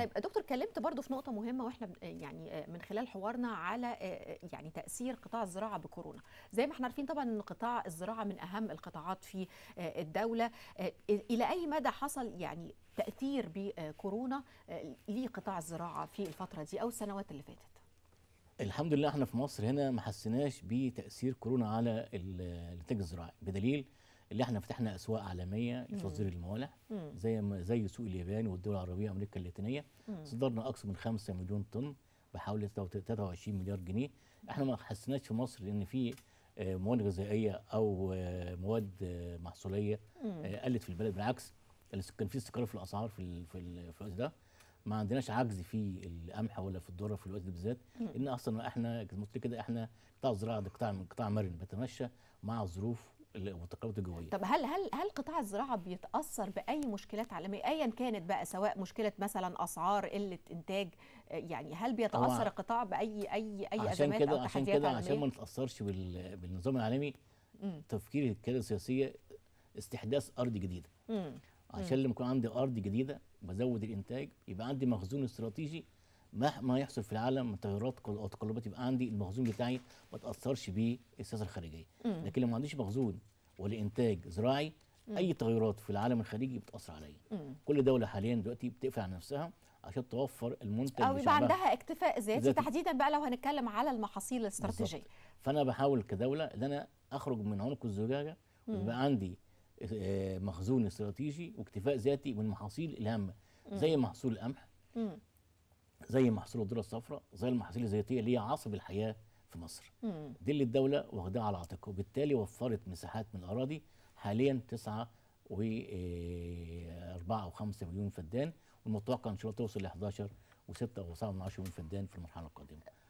طيب دكتور كلمت برضو في نقطة مهمة واحنا يعني آه، من خلال حوارنا على آه، آه، يعني تأثير قطاع الزراعة بكورونا زي ما احنا عارفين طبعا ان قطاع الزراعة من أهم القطاعات في الدولة إلى أي مدى حصل يعني تأثير بكورونا لقطاع الزراعة في الفترة دي أو السنوات اللي فاتت الحمد لله احنا في مصر هنا ما حسيناش بتأثير كورونا على الانتاج الزراعي بدليل اللي احنا فتحنا اسواق عالميه لتصدير الموالح زي ما زي سوق اليابان والدول العربيه وامريكا اللاتينيه صدرنا اكثر من 5 مليون طن بحوالي 23 مليار جنيه احنا ما حسيناش في مصر ان في آه، مواد غذائيه او آه، مواد آه، محصوليه قلت في البلد بالعكس كان في استقرار في الاسعار في في الوقت ده ما عندناش عجز في القمح ولا في الذره في الوقت ده بالذات ان اصلا احنا كده احنا قطاع الزراعه قطاع قطاع مرن بتمشى مع الظروف المتقلات الجويه طب هل هل هل قطاع الزراعه بيتاثر باي مشكلات عالميه ايا كانت بقى سواء مشكله مثلا اسعار قله انتاج يعني هل بيتاثر القطاع باي اي اي عشان كده عشان كده عشان ما نتاثرش بالنظام العالمي مم. تفكير الكيادة السياسية استحداث أرض جديدة مم. عشان لما يكون عندي أرض جديدة بزود الإنتاج يبقى عندي مخزون استراتيجي مهما يحصل في العالم من تغيرات او تقلبات يبقى عندي المخزون بتاعي ما تاثرش بالسياسه الخارجيه مم. لكن لو ما عنديش مخزون ولا انتاج زراعي مم. اي تغيرات في العالم الخارجي بتاثر عليا كل دوله حاليا دلوقتي بتقفل على نفسها عشان توفر المنتج او يبقى عندها اكتفاء ذاتي تحديدا بقى لو هنتكلم على المحاصيل الاستراتيجيه فانا بحاول كدوله ان انا اخرج من عنق الزجاجه ويبقى عندي آه، مخزون استراتيجي واكتفاء ذاتي من المحاصيل الهامه زي محصول القمح زي محاصيل الدره الصفراء زي المحاصيل الزيتيه اللي هي عصب الحياه في مصر مم. دي اللي الدوله واخداها على عاتقها وبالتالي وفرت مساحات من الاراضي حاليا 9 و 4 او 5 مليون فدان والمتوقع ان شاء الله توصل ل 11 و6 و 7 مليون فدان في المرحله القادمه